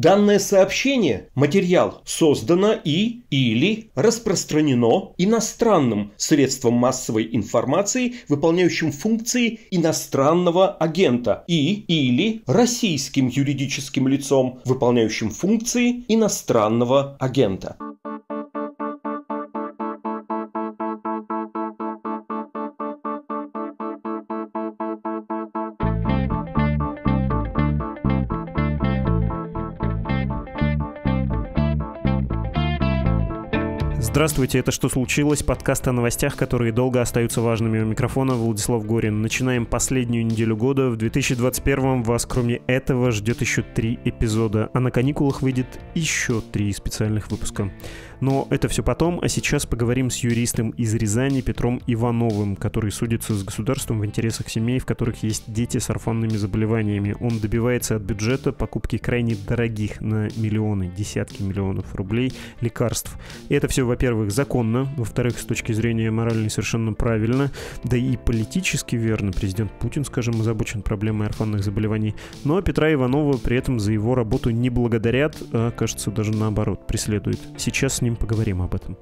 Данное сообщение, материал, создано и или распространено иностранным средством массовой информации, выполняющим функции иностранного агента и или российским юридическим лицом, выполняющим функции иностранного агента. Здравствуйте, это «Что случилось?» Подкаст о новостях, которые долго остаются важными. У микрофона Владислав Горин. Начинаем последнюю неделю года. В 2021 м вас, кроме этого, ждет еще три эпизода, а на каникулах выйдет еще три специальных выпуска. Но это все потом, а сейчас поговорим с юристом из Рязани Петром Ивановым, который судится с государством в интересах семей, в которых есть дети с орфанными заболеваниями. Он добивается от бюджета покупки крайне дорогих на миллионы, десятки миллионов рублей лекарств. И это все, во-первых, законно, во-вторых, с точки зрения моральной совершенно правильно, да и политически верно. Президент Путин, скажем, озабочен проблемой орфанных заболеваний. Но ну, а Петра Иванова при этом за его работу не благодарят, а, кажется, даже наоборот, преследуют. Сейчас с ним ним поговорим об этом.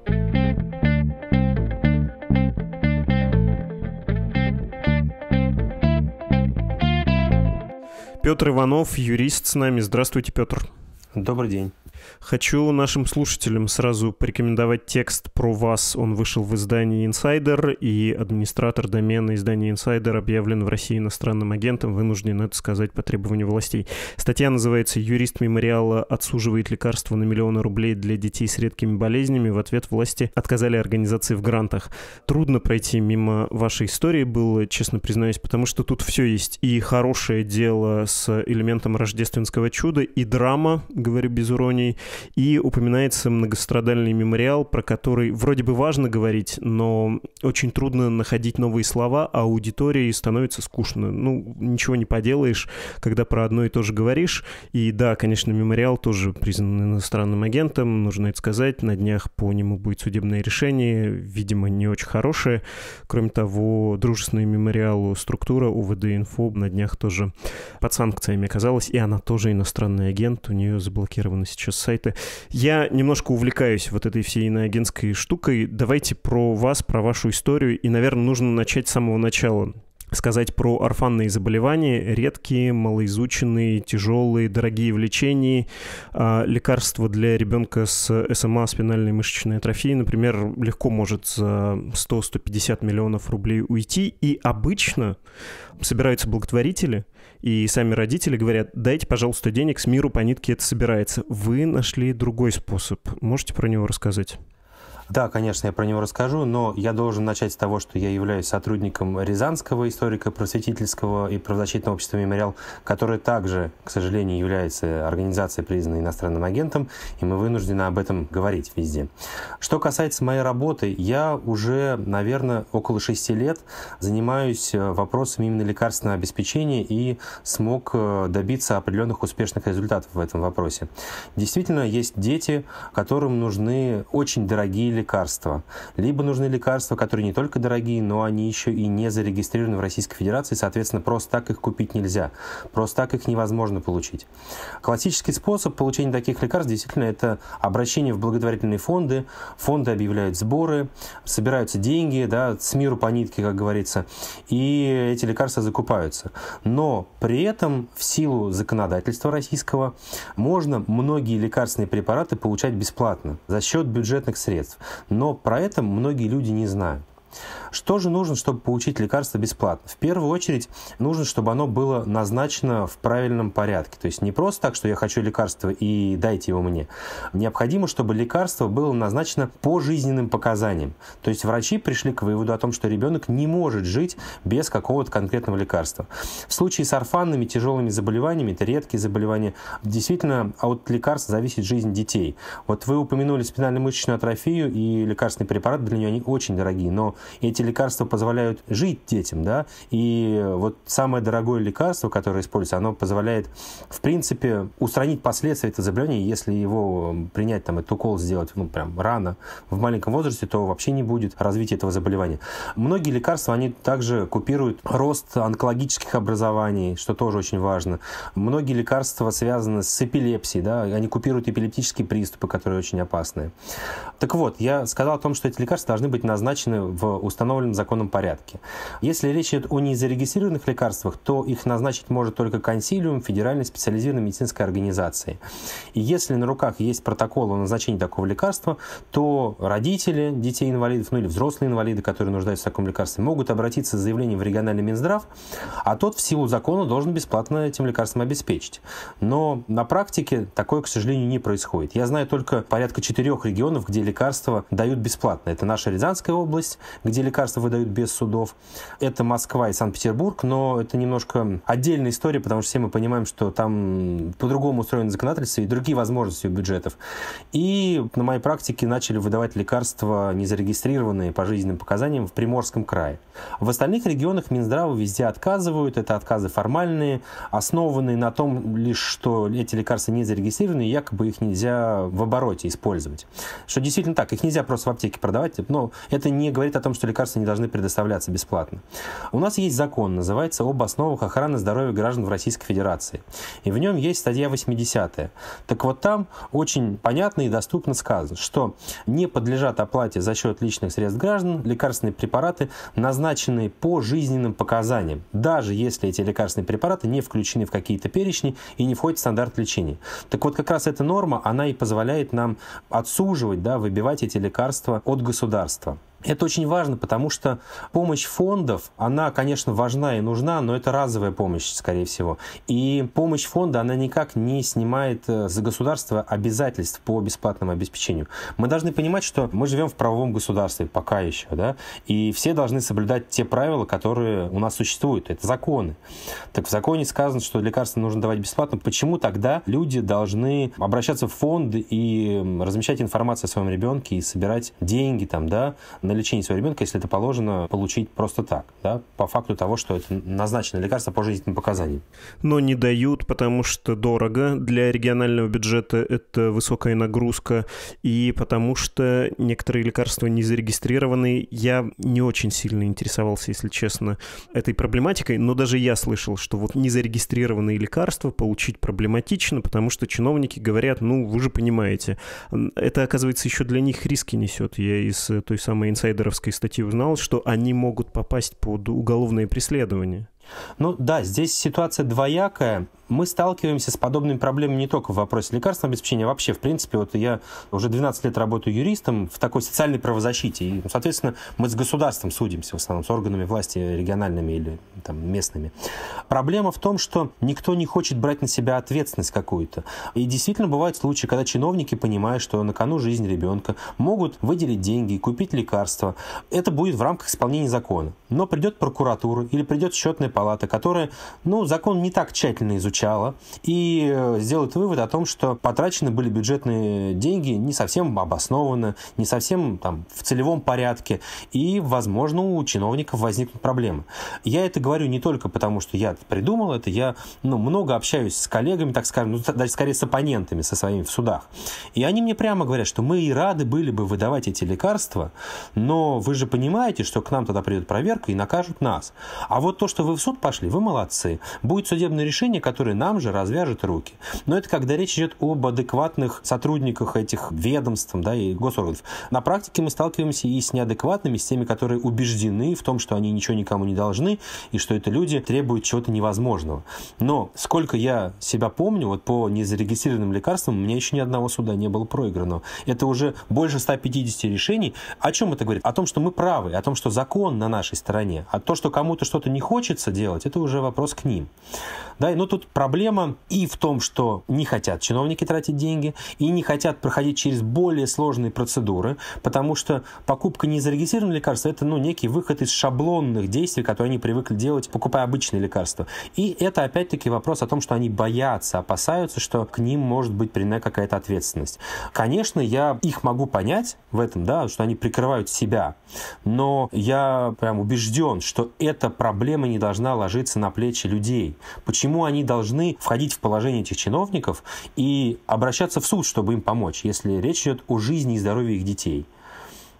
Петр Иванов, юрист с нами. Здравствуйте, Петр. Добрый день. Хочу нашим слушателям сразу порекомендовать текст про вас. Он вышел в издании Insider, и администратор домена издания Insider объявлен в России иностранным агентом, вынужден это сказать по требованию властей. Статья называется «Юрист мемориала отсуживает лекарства на миллионы рублей для детей с редкими болезнями». В ответ власти отказали организации в грантах. Трудно пройти мимо вашей истории было, честно признаюсь, потому что тут все есть. И хорошее дело с элементом рождественского чуда, и драма, говорю без иронии, Германии. И упоминается многострадальный мемориал, про который вроде бы важно говорить, но очень трудно находить новые слова, а аудитории становится скучно. Ну, ничего не поделаешь, когда про одно и то же говоришь. И да, конечно, мемориал тоже признан иностранным агентом, нужно это сказать. На днях по нему будет судебное решение, видимо, не очень хорошее. Кроме того, дружественный мемориалу структура УВД-инфо на днях тоже под санкциями оказалась, и она тоже иностранный агент, у нее заблокирована сейчас сайта. Я немножко увлекаюсь вот этой всей иноагентской штукой. Давайте про вас, про вашу историю. И, наверное, нужно начать с самого начала сказать про орфанные заболевания, редкие, малоизученные, тяжелые, дорогие в лечении, а, лекарства для ребенка с СМА, спинальной мышечной атрофией, например, легко может за 100-150 миллионов рублей уйти, и обычно собираются благотворители – и сами родители говорят, дайте, пожалуйста, денег, с миру по нитке это собирается. Вы нашли другой способ. Можете про него рассказать? Да, конечно, я про него расскажу, но я должен начать с того, что я являюсь сотрудником Рязанского историко-просветительского и правозащитного общества «Мемориал», которое также, к сожалению, является организацией, признанной иностранным агентом, и мы вынуждены об этом говорить везде. Что касается моей работы, я уже, наверное, около шести лет занимаюсь э, вопросами именно лекарственного обеспечения и смог э, добиться определенных успешных результатов в этом вопросе. Действительно, есть дети, которым нужны очень дорогие лекарства. Либо нужны лекарства, которые не только дорогие, но они еще и не зарегистрированы в Российской Федерации, соответственно, просто так их купить нельзя. Просто так их невозможно получить. Классический способ получения таких лекарств действительно это обращение в благотворительные фонды. Фонды объявляют сборы, собираются деньги, да, с миру по нитке, как говорится, и эти лекарства закупаются. Но при этом в силу законодательства российского можно многие лекарственные препараты получать бесплатно за счет бюджетных средств. Но про это многие люди не знают. Что же нужно, чтобы получить лекарство бесплатно? В первую очередь нужно, чтобы оно было назначено в правильном порядке. То есть не просто так, что я хочу лекарство и дайте его мне. Необходимо, чтобы лекарство было назначено по жизненным показаниям. То есть врачи пришли к выводу о том, что ребенок не может жить без какого-то конкретного лекарства. В случае с орфанными тяжелыми заболеваниями, это редкие заболевания, действительно а от лекарств зависит жизнь детей. Вот вы упомянули спинально-мышечную атрофию и лекарственный препарат для нее, они очень дорогие, но эти эти лекарства позволяют жить детям, да, и вот самое дорогое лекарство, которое используется, оно позволяет, в принципе, устранить последствия этого заболевания, если его принять, там, этот укол сделать, ну, прям рано, в маленьком возрасте, то вообще не будет развития этого заболевания. Многие лекарства, они также купируют рост онкологических образований, что тоже очень важно. Многие лекарства связаны с эпилепсией, да, они купируют эпилептические приступы, которые очень опасны. Так вот, я сказал о том, что эти лекарства должны быть назначены в установленном установленном законом порядке. Если речь идет о незарегистрированных лекарствах, то их назначить может только консилиум Федеральной специализированной медицинской организации. И если на руках есть протокол о назначении такого лекарства, то родители детей-инвалидов, ну или взрослые инвалиды, которые нуждаются в таком лекарстве, могут обратиться с заявлением в региональный Минздрав, а тот в силу закона должен бесплатно этим лекарством обеспечить. Но на практике такое, к сожалению, не происходит. Я знаю только порядка четырех регионов, где лекарства дают бесплатно. Это наша Рязанская область, где лекарства лекарства выдают без судов. Это Москва и Санкт-Петербург, но это немножко отдельная история, потому что все мы понимаем, что там по-другому устроено законодательство и другие возможности у бюджетов. И на моей практике начали выдавать лекарства, незарегистрированные по жизненным показаниям, в Приморском крае. В остальных регионах Минздраву везде отказывают. Это отказы формальные, основанные на том лишь, что эти лекарства не зарегистрированы, и якобы их нельзя в обороте использовать. Что действительно так, их нельзя просто в аптеке продавать, но это не говорит о том, что лекарства сейчас они должны предоставляться бесплатно. У нас есть закон, называется «Об основах охраны здоровья граждан в Российской Федерации». И в нем есть статья 80. Так вот там очень понятно и доступно сказано, что не подлежат оплате за счет личных средств граждан лекарственные препараты, назначенные по жизненным показаниям, даже если эти лекарственные препараты не включены в какие-то перечни и не входят в стандарт лечения. Так вот, как раз эта норма, она и позволяет нам отсуживать, да, выбивать эти лекарства от государства. Это очень важно, потому что помощь фондов, она, конечно, важна и нужна, но это разовая помощь, скорее всего. И помощь фонда, она никак не снимает э, за государство обязательств по бесплатному обеспечению. Мы должны понимать, что мы живем в правовом государстве пока еще, да, и все должны соблюдать те правила, которые у нас существуют. Это законы. Так в законе сказано, что лекарства нужно давать бесплатно. Почему тогда люди должны обращаться в фонды и размещать информацию о своем ребенке и собирать деньги там, да, на лечение своего ребенка, если это положено, получить просто так, да, по факту того, что это назначено лекарство по жизненным показаниям. Но не дают, потому что дорого для регионального бюджета, это высокая нагрузка, и потому что некоторые лекарства не зарегистрированы. Я не очень сильно интересовался, если честно, этой проблематикой, но даже я слышал, что вот незарегистрированные лекарства получить проблематично, потому что чиновники говорят, ну, вы же понимаете, это, оказывается, еще для них риски несет. Я из э, той самой инсайдеровской статьи узнал, что они могут попасть под уголовное преследование. Ну да, здесь ситуация двоякая. Мы сталкиваемся с подобными проблемами не только в вопросе лекарственного обеспечения, а вообще, в принципе, вот я уже 12 лет работаю юристом в такой социальной правозащите, и, ну, соответственно, мы с государством судимся, в основном с органами власти региональными или там, местными. Проблема в том, что никто не хочет брать на себя ответственность какую-то. И действительно бывают случаи, когда чиновники, понимая, что на кону жизнь ребенка, могут выделить деньги, купить лекарства. Это будет в рамках исполнения закона. Но придет прокуратура или придет счетная палата, которая, ну, закон не так тщательно изучала и э, сделает вывод о том, что потрачены были бюджетные деньги не совсем обоснованно, не совсем там в целевом порядке, и, возможно, у чиновников возникнут проблемы. Я это говорю не только потому, что я придумал это, я ну, много общаюсь с коллегами, так скажем, ну, даже скорее с оппонентами со своими в судах. И они мне прямо говорят, что мы и рады были бы выдавать эти лекарства, но вы же понимаете, что к нам тогда придет проверка и накажут нас. А вот то, что вы в суд суд пошли, вы молодцы. Будет судебное решение, которое нам же развяжет руки. Но это когда речь идет об адекватных сотрудниках этих ведомств да, и госорганов. На практике мы сталкиваемся и с неадекватными, с теми, которые убеждены в том, что они ничего никому не должны, и что это люди требуют чего-то невозможного. Но сколько я себя помню, вот по незарегистрированным лекарствам у меня еще ни одного суда не было проиграно. Это уже больше 150 решений. О чем это говорит? О том, что мы правы, о том, что закон на нашей стороне. А то, что кому-то что-то не хочется делать, это уже вопрос к ним. Да, но ну, тут проблема и в том, что не хотят чиновники тратить деньги, и не хотят проходить через более сложные процедуры, потому что покупка незарегистрированного лекарства – это ну, некий выход из шаблонных действий, которые они привыкли делать, покупая обычные лекарства. И это опять-таки вопрос о том, что они боятся, опасаются, что к ним может быть принята какая-то ответственность. Конечно, я их могу понять в этом, да, что они прикрывают себя, но я прям убежден, что эта проблема не должна должна ложиться на плечи людей? Почему они должны входить в положение этих чиновников и обращаться в суд, чтобы им помочь, если речь идет о жизни и здоровье их детей?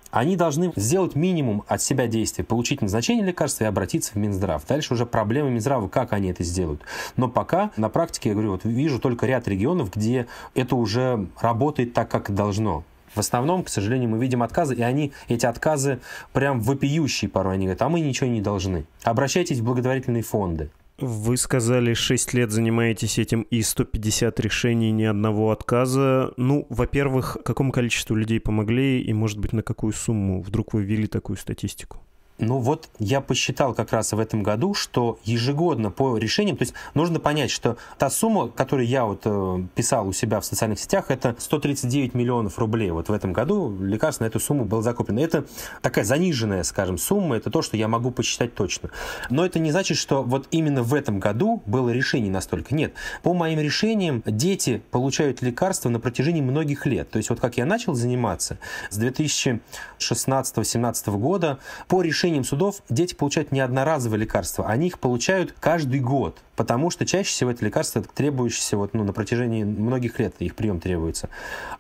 Они должны сделать минимум от себя действий, получить назначение лекарства и обратиться в Минздрав. Дальше уже проблема Минздрава, как они это сделают. Но пока на практике, я говорю, вот вижу только ряд регионов, где это уже работает так, как должно. В основном, к сожалению, мы видим отказы, и они, эти отказы прям вопиющие порой. Они говорят, а мы ничего не должны. Обращайтесь в благотворительные фонды. Вы сказали, 6 лет занимаетесь этим и 150 решений, ни одного отказа. Ну, во-первых, какому количеству людей помогли и, может быть, на какую сумму? Вдруг вы ввели такую статистику? Ну вот я посчитал как раз в этом году, что ежегодно по решениям, то есть нужно понять, что та сумма, которую я вот э, писал у себя в социальных сетях, это 139 миллионов рублей. Вот в этом году лекарств на эту сумму было закуплено. Это такая заниженная, скажем, сумма, это то, что я могу посчитать точно. Но это не значит, что вот именно в этом году было решение настолько. Нет. По моим решениям дети получают лекарства на протяжении многих лет. То есть вот как я начал заниматься с 2016-2017 года, по решению решением судов дети получают не одноразовые лекарства, они их получают каждый год потому что чаще всего это лекарства требующиеся вот, ну, на протяжении многих лет, их прием требуется.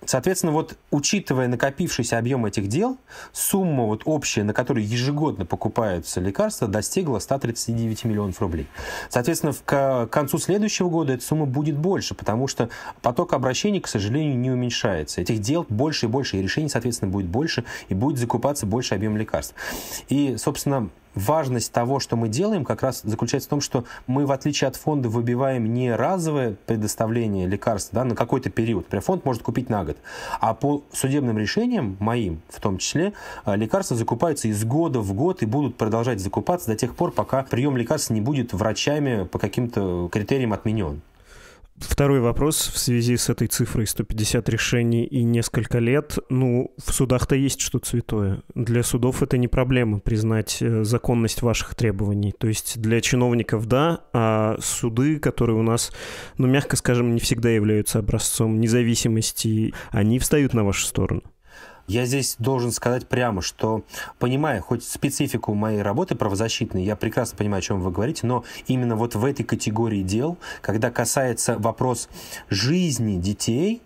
Соответственно, вот учитывая накопившийся объем этих дел, сумма вот общая, на которую ежегодно покупаются лекарства, достигла 139 миллионов рублей. Соответственно, к концу следующего года эта сумма будет больше, потому что поток обращений, к сожалению, не уменьшается. Этих дел больше и больше, и решений, соответственно, будет больше, и будет закупаться больше объем лекарств. И, собственно, важность того, что мы делаем, как раз заключается в том, что мы, в отличие от фонда, выбиваем не разовое предоставление лекарств да, на какой-то период. Например, фонд может купить на год. А по судебным решениям, моим в том числе, э, лекарства закупаются из года в год и будут продолжать закупаться до тех пор, пока прием лекарств не будет врачами по каким-то критериям отменен. Второй вопрос в связи с этой цифрой 150 решений и несколько лет. Ну, в судах-то есть что святое. Для судов это не проблема признать э, законность ваших требований. То есть для чиновников да, а суды, которые у нас, ну, мягко скажем, не всегда являются образцом независимости, они встают на вашу сторону. Я здесь должен сказать прямо, что понимая хоть специфику моей работы правозащитной, я прекрасно понимаю, о чем вы говорите, но именно вот в этой категории дел, когда касается вопрос жизни детей,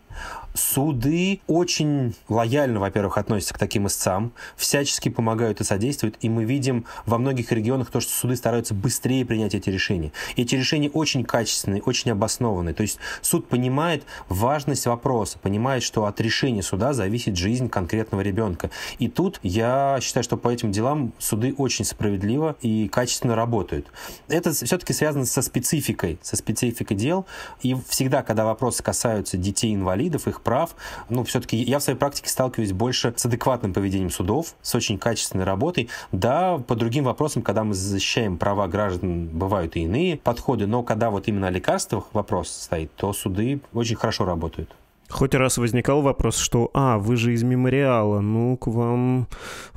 Суды очень лояльно, во-первых, относятся к таким истцам, всячески помогают и содействуют, и мы видим во многих регионах то, что суды стараются быстрее принять эти решения. эти решения очень качественные, очень обоснованные. То есть суд понимает важность вопроса, понимает, что от решения суда зависит жизнь конкретного ребенка. И тут я считаю, что по этим делам суды очень справедливо и качественно работают. Это все-таки связано со спецификой, со спецификой дел. И всегда, когда вопросы касаются детей-инвалидов, их прав. Ну, все-таки я в своей практике сталкиваюсь больше с адекватным поведением судов, с очень качественной работой. Да, по другим вопросам, когда мы защищаем права граждан, бывают и иные подходы, но когда вот именно о лекарствах вопрос стоит, то суды очень хорошо работают. Хоть раз возникал вопрос, что «А, вы же из мемориала, ну, к вам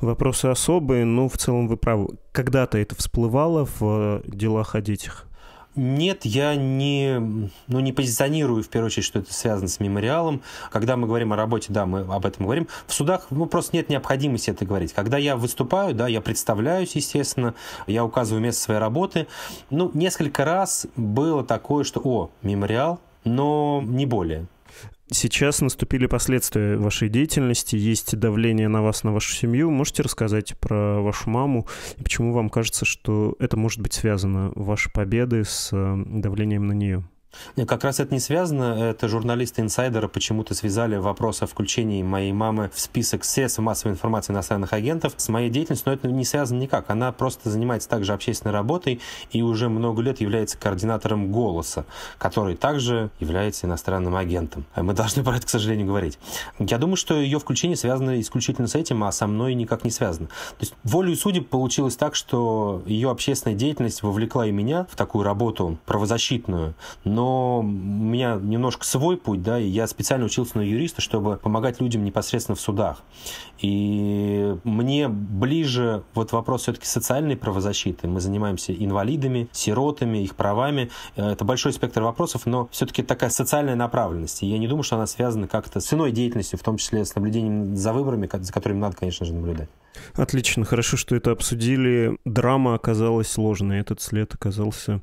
вопросы особые, но в целом вы правы». Когда-то это всплывало в делах о детях? Нет, я не, ну, не позиционирую, в первую очередь, что это связано с мемориалом. Когда мы говорим о работе, да, мы об этом говорим. В судах ну, просто нет необходимости это говорить. Когда я выступаю, да, я представляюсь, естественно, я указываю место своей работы. Ну, несколько раз было такое, что, о, мемориал, но не более. Сейчас наступили последствия вашей деятельности, есть давление на вас, на вашу семью. Можете рассказать про вашу маму и почему вам кажется, что это может быть связано, ваши победы с э, давлением на нее? Как раз это не связано. Это журналисты-инсайдеры почему-то связали вопрос о включении моей мамы в список средств массовой информации иностранных агентов с моей деятельностью, но это не связано никак. Она просто занимается также общественной работой и уже много лет является координатором «Голоса», который также является иностранным агентом. А мы должны про это, к сожалению, говорить. Я думаю, что ее включение связано исключительно с этим, а со мной никак не связано. То есть волю судеб получилось так, что ее общественная деятельность вовлекла и меня в такую работу правозащитную, но но у меня немножко свой путь, да, и я специально учился на юриста, чтобы помогать людям непосредственно в судах. И мне ближе вот вопрос все-таки социальной правозащиты. Мы занимаемся инвалидами, сиротами, их правами. Э, это большой спектр вопросов, но все-таки такая социальная направленность. И я не думаю, что она связана как-то с иной деятельностью, в том числе с наблюдением за выборами, за которыми надо, конечно же, наблюдать. Отлично, хорошо, что это обсудили. Драма оказалась сложной, этот след оказался,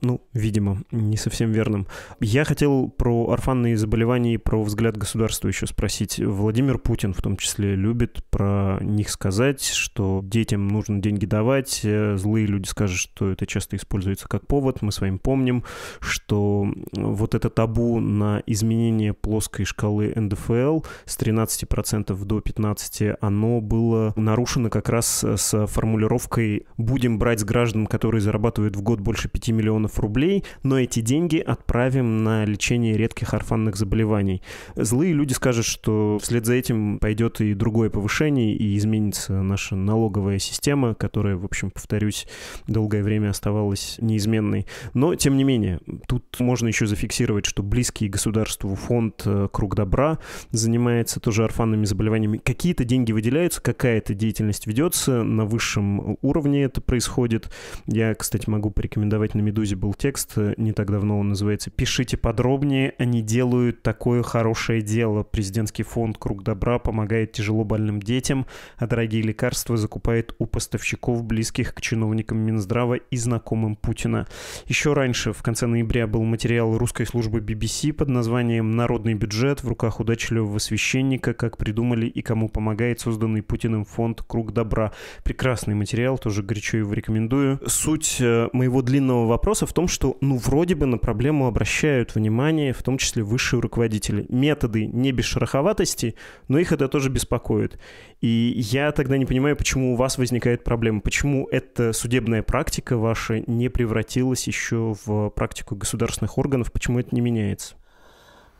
ну, видимо, не совсем верным. Я хотел про орфанные заболевания и про взгляд государства еще спросить. Владимир Путин в том числе любит про них сказать, что детям нужно деньги давать. Э, злые люди скажут, что это часто используется как повод. Мы с вами помним, что вот это табу на изменение плоской шкалы НДФЛ с 13% до 15% оно было на нарушена как раз э, с формулировкой «будем брать с граждан, которые зарабатывают в год больше 5 миллионов рублей, но эти деньги отправим на лечение редких орфанных заболеваний». Злые люди скажут, что вслед за этим пойдет и другое повышение, и изменится наша налоговая система, которая, в общем, повторюсь, долгое время оставалась неизменной. Но, тем не менее, тут можно еще зафиксировать, что близкий государству фонд э, «Круг добра» занимается тоже орфанными заболеваниями. Какие-то деньги выделяются, какая-то деятельность ведется, на высшем уровне это происходит. Я, кстати, могу порекомендовать, на «Медузе» был текст, э, не так давно он называется «Пишите подробнее, они делают такое хорошее дело. Президентский фонд «Круг добра» помогает тяжело больным детям, а дорогие лекарства закупает у поставщиков, близких к чиновникам Минздрава и знакомым Путина. Еще раньше, в конце ноября, был материал русской службы BBC под названием «Народный бюджет в руках удачливого священника. Как придумали и кому помогает созданный Путиным фонд фонд «Круг добра». Прекрасный материал, тоже горячо его рекомендую. Суть э, моего длинного вопроса в том, что, ну, вроде бы на проблему обращают внимание, в том числе высшие руководители. Методы не без шероховатости, но их это тоже беспокоит. И я тогда не понимаю, почему у вас возникает проблема, почему эта судебная практика ваша не превратилась еще в практику государственных органов, почему это не меняется?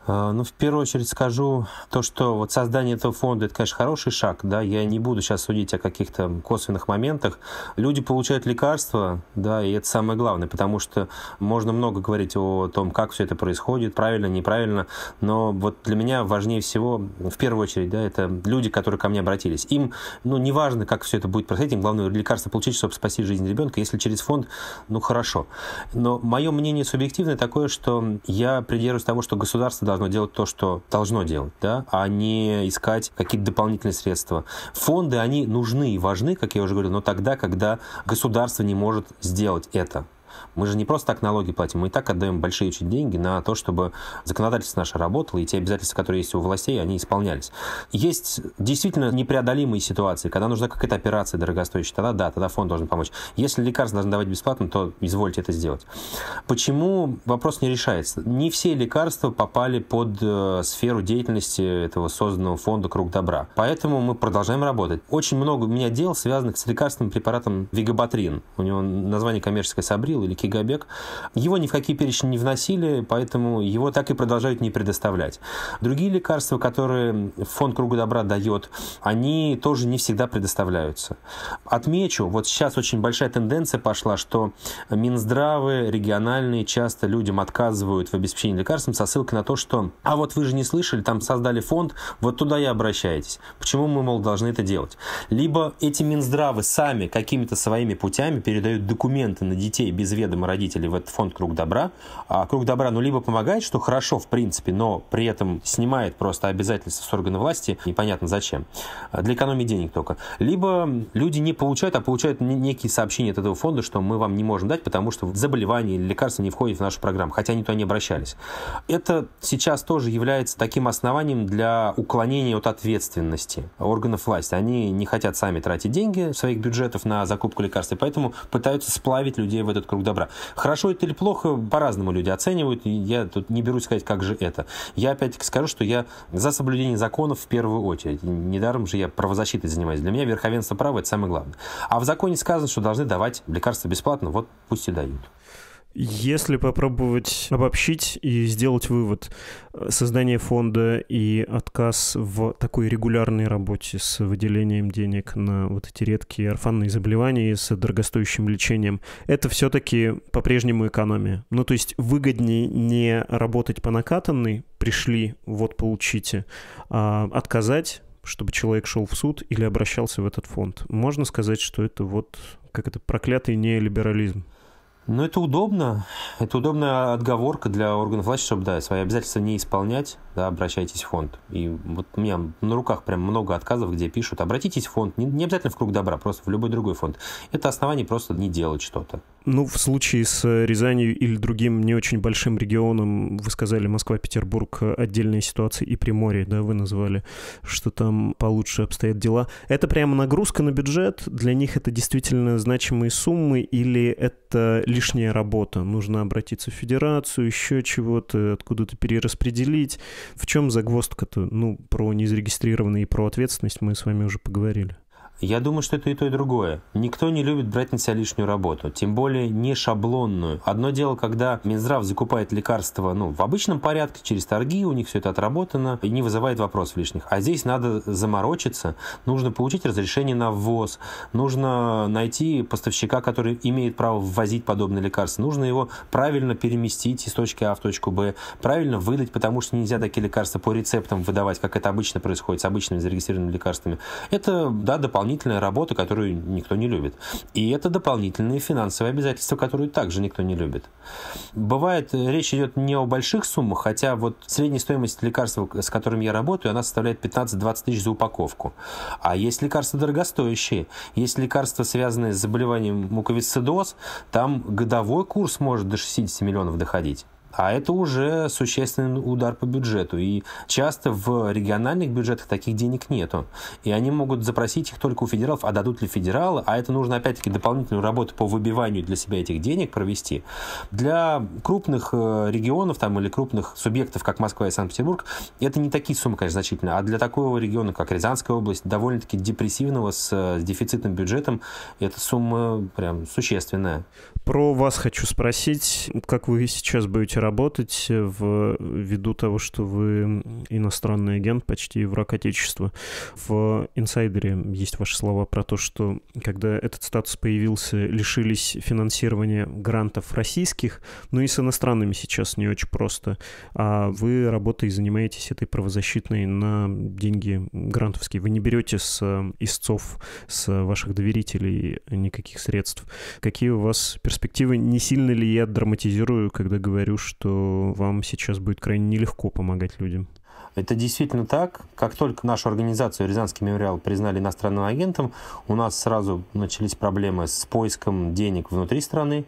А, ну, в первую очередь скажу то, что вот создание этого фонда, это, конечно, хороший шаг, да, я не буду сейчас судить о каких-то косвенных моментах. Люди получают лекарства, да, и это самое главное, потому что можно много говорить о том, как все это происходит, правильно, неправильно, но вот для меня важнее всего, в первую очередь, да, это люди, которые ко мне обратились. Им, ну, неважно как все это будет происходить, им главное лекарство получить, чтобы спасти жизнь ребенка, если через фонд, ну, хорошо. Но мое мнение субъективное такое, что я придерживаюсь того, что государство должно делать то, что должно делать, да, а не искать какие-то дополнительные средства. Фонды, они нужны и важны, как я уже говорил, но тогда, когда государство не может сделать это. Мы же не просто так налоги платим, мы и так отдаем большие очень деньги на то, чтобы законодательство наше работало, и те обязательства, которые есть у властей, они исполнялись. Есть действительно непреодолимые ситуации, когда нужна какая-то операция дорогостоящая, тогда да, тогда фонд должен помочь. Если лекарства должны давать бесплатно, то извольте это сделать. Почему вопрос не решается? Не все лекарства попали под э, сферу деятельности этого созданного фонда «Круг добра». Поэтому мы продолжаем работать. Очень много у меня дел, связанных с лекарственным препаратом Вигабатрин, У него название коммерческое «Сабрил», Михаил или Кигабек. Его ни в какие перечни не вносили, поэтому его так и продолжают не предоставлять. Другие лекарства, которые фонд «Круга добра» дает, они тоже не всегда предоставляются. Отмечу, вот сейчас очень большая тенденция пошла, что Минздравы региональные часто людям отказывают в обеспечении лекарством со ссылкой на то, что «а вот вы же не слышали, там создали фонд, вот туда и обращайтесь». Почему мы, мол, должны это делать? Либо эти Минздравы сами какими-то своими путями передают документы на детей без без ведома родителей в этот фонд «Круг добра». А «Круг добра» ну либо помогает, что хорошо в принципе, но при этом снимает просто обязательства с органов власти, непонятно зачем, для экономии денег только. Либо люди не получают, а получают некие сообщения от этого фонда, что мы вам не можем дать, потому что заболевание или лекарства не входит в нашу программу, хотя они туда не обращались. Это сейчас тоже является таким основанием для уклонения от ответственности органов власти. Они не хотят сами тратить деньги своих бюджетов на закупку лекарств, и поэтому пытаются сплавить людей в этот круг круг добра. Хорошо это или плохо, по-разному люди оценивают, и я тут не берусь сказать, как же это. Я опять-таки скажу, что я за соблюдение законов в первую очередь. Недаром же я правозащитой занимаюсь. Для меня верховенство права – это самое главное. А в законе сказано, что должны давать лекарства бесплатно, вот пусть и дают. Если попробовать обобщить и сделать вывод, э, создание фонда и отказ в такой регулярной работе с выделением денег на вот эти редкие орфанные заболевания и с дорогостоящим лечением, это все-таки по-прежнему экономия. Ну, то есть выгоднее не работать по накатанной, пришли, вот получите, а отказать чтобы человек шел в суд или обращался в этот фонд. Можно сказать, что это вот как это проклятый неолиберализм. Ну, это удобно. Это удобная отговорка для органов власти, чтобы, да, свои обязательства не исполнять, да, обращайтесь в фонд. И вот у меня на руках прям много отказов, где пишут, обратитесь в фонд, не, не обязательно в круг добра, просто в любой другой фонд. Это основание просто не делать что-то. Ну, в случае с э, Рязанью или другим не очень большим регионом, вы сказали Москва, Петербург, э, отдельные ситуации и Приморье, да, вы назвали, что там получше обстоят дела. Это прямо нагрузка на бюджет? Для них это действительно значимые суммы или это лишняя работа? Нужно обратиться в федерацию, еще чего-то, откуда-то перераспределить? В чем загвоздка-то? Ну, про незарегистрированные и про ответственность мы с вами уже поговорили. Я думаю, что это и то, и другое. Никто не любит брать на себя лишнюю работу, тем более не шаблонную. Одно дело, когда Минздрав закупает лекарства ну, в обычном порядке, через торги, у них все это отработано и не вызывает вопросов лишних. А здесь надо заморочиться, нужно получить разрешение на ввоз, нужно найти поставщика, который имеет право ввозить подобные лекарства, нужно его правильно переместить из точки А в точку Б, правильно выдать, потому что нельзя такие лекарства по рецептам выдавать, как это обычно происходит с обычными зарегистрированными лекарствами. Это, да, дополнительно дополнительная работа, которую никто не любит. И это дополнительные финансовые обязательства, которые также никто не любит. Бывает, речь идет не о больших суммах, хотя вот средняя стоимость лекарств, с которыми я работаю, она составляет 15-20 тысяч за упаковку. А есть лекарства дорогостоящие, есть лекарства, связанные с заболеванием муковисцидоз, там годовой курс может до 60 миллионов доходить. А это уже существенный удар по бюджету. И часто в региональных бюджетах таких денег нету. И они могут запросить их только у федералов. А дадут ли федералы? А это нужно, опять-таки, дополнительную работу по выбиванию для себя этих денег провести. Для крупных э, регионов там, или крупных субъектов, как Москва и Санкт-Петербург, это не такие суммы, конечно, значительные. А для такого региона, как Рязанская область, довольно-таки депрессивного, с, э, с дефицитным бюджетом, эта сумма прям существенная. Про вас хочу спросить, как вы сейчас будете работать э, в, ввиду того, что вы иностранный агент, почти враг Отечества. В «Инсайдере» есть ваши слова про то, что когда этот статус появился, лишились финансирования грантов российских, но и с иностранными сейчас не очень просто. А вы работой занимаетесь этой правозащитной на деньги грантовские. Вы не берете с э, истцов, с ваших доверителей никаких средств. Какие у вас перспективы? Не сильно ли я драматизирую, когда говорю, что что вам сейчас будет крайне нелегко помогать людям. Это действительно так. Как только нашу организацию Рязанский мемориал признали иностранным агентом, у нас сразу начались проблемы с поиском денег внутри страны.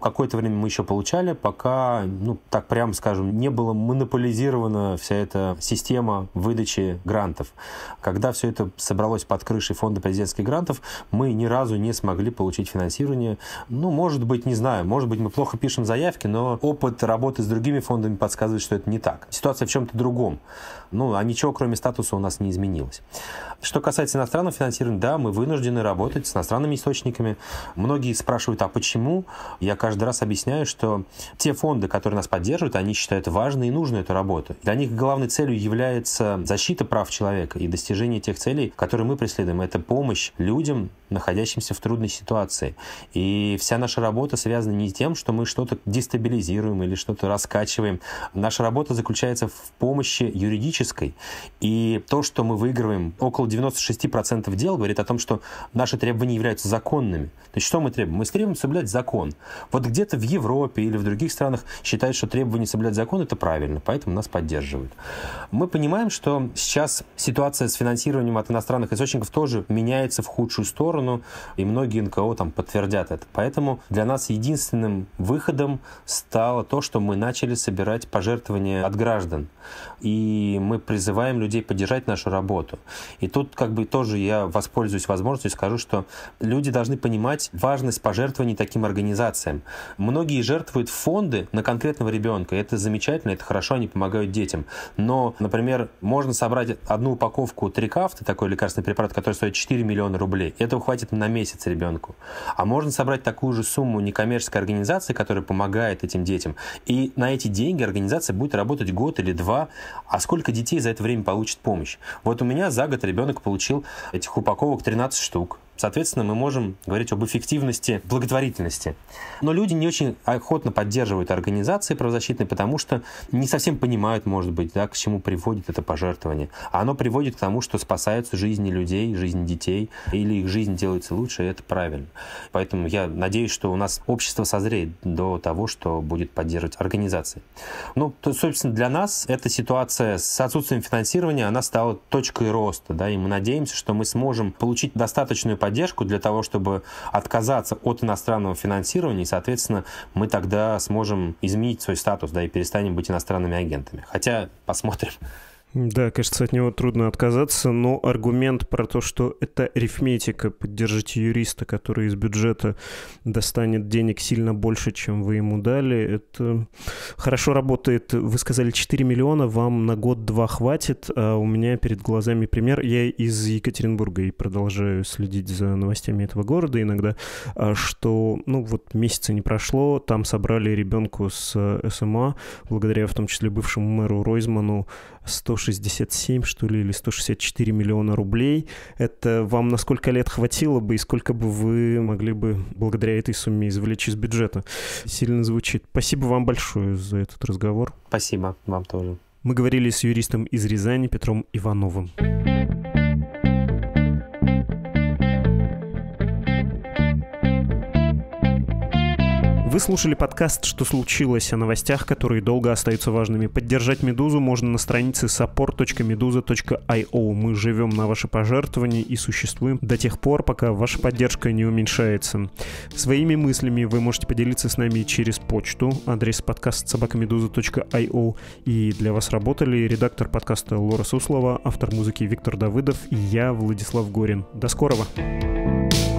Какое-то время мы еще получали, пока, ну, так прямо скажем, не была монополизирована вся эта система выдачи грантов. Когда все это собралось под крышей фонда президентских грантов, мы ни разу не смогли получить финансирование. Ну, может быть, не знаю, может быть, мы плохо пишем заявки, но опыт работы с другими фондами подсказывает, что это не так. Ситуация в чем-то другом. Ну, а ничего, кроме статуса, у нас не изменилось. Что касается иностранного финансирования, да, мы вынуждены работать с иностранными источниками. Многие спрашивают, а почему? Я каждый раз объясняю, что те фонды, которые нас поддерживают, они считают важной и нужной эту работу. Для них главной целью является защита прав человека и достижение тех целей, которые мы преследуем. Это помощь людям, находящимся в трудной ситуации. И вся наша работа связана не с тем, что мы что-то дестабилизируем или что-то раскачиваем. Наша работа заключается в помощи юридическим юридической. И то, что мы выигрываем, около 96% дел говорит о том, что наши требования являются законными. То есть что мы требуем? Мы требуем соблюдать закон. Вот где-то в Европе или в других странах считают, что требование соблюдать закон – это правильно, поэтому нас поддерживают. Мы понимаем, что сейчас ситуация с финансированием от иностранных источников тоже меняется в худшую сторону, и многие НКО там подтвердят это. Поэтому для нас единственным выходом стало то, что мы начали собирать пожертвования от граждан. И и мы призываем людей поддержать нашу работу. И тут как бы тоже я воспользуюсь возможностью и скажу, что люди должны понимать важность пожертвований таким организациям. Многие жертвуют фонды на конкретного ребенка. Это замечательно, это хорошо, они помогают детям. Но, например, можно собрать одну упаковку трикафта, такой лекарственный препарат, который стоит 4 миллиона рублей. Этого хватит на месяц ребенку. А можно собрать такую же сумму некоммерческой организации, которая помогает этим детям. И на эти деньги организация будет работать год или два, а сколько сколько детей за это время получит помощь. Вот у меня за год ребенок получил этих упаковок 13 штук. Соответственно, мы можем говорить об эффективности благотворительности. Но люди не очень охотно поддерживают организации правозащитные, потому что не совсем понимают, может быть, да, к чему приводит это пожертвование. А оно приводит к тому, что спасаются жизни людей, жизни детей, или их жизнь делается лучше, и это правильно. Поэтому я надеюсь, что у нас общество созреет до того, что будет поддерживать организации. Ну, то, собственно, для нас эта ситуация с отсутствием финансирования, она стала точкой роста, да, и мы надеемся, что мы сможем получить достаточную поддержку для того, чтобы отказаться от иностранного финансирования, и, соответственно, мы тогда сможем изменить свой статус, да, и перестанем быть иностранными агентами. Хотя посмотрим. Да, кажется, от него трудно отказаться, но аргумент про то, что это арифметика, поддержите юриста, который из бюджета достанет денег сильно больше, чем вы ему дали, это хорошо работает. Вы сказали 4 миллиона, вам на год-два хватит, а у меня перед глазами пример. Я из Екатеринбурга и продолжаю следить за новостями этого города иногда, а что, ну вот месяца не прошло, там собрали ребенку с э, СМА, благодаря в том числе бывшему мэру Ройзману, 167, что ли, или 164 миллиона рублей. Это вам на сколько лет хватило бы и сколько бы вы могли бы благодаря этой сумме извлечь из бюджета? Сильно звучит. Спасибо вам большое за этот разговор. Спасибо вам тоже. Мы говорили с юристом из Рязани Петром Ивановым. Вы слушали подкаст «Что случилось?» о новостях, которые долго остаются важными. Поддержать «Медузу» можно на странице support.meduza.io. Мы живем на ваши пожертвования и существуем до тех пор, пока ваша поддержка не уменьшается. Своими мыслями вы можете поделиться с нами через почту, адрес подкаст собакамедуза.io. И для вас работали редактор подкаста Лора Суслова, автор музыки Виктор Давыдов и я, Владислав Горин. До скорого! thank you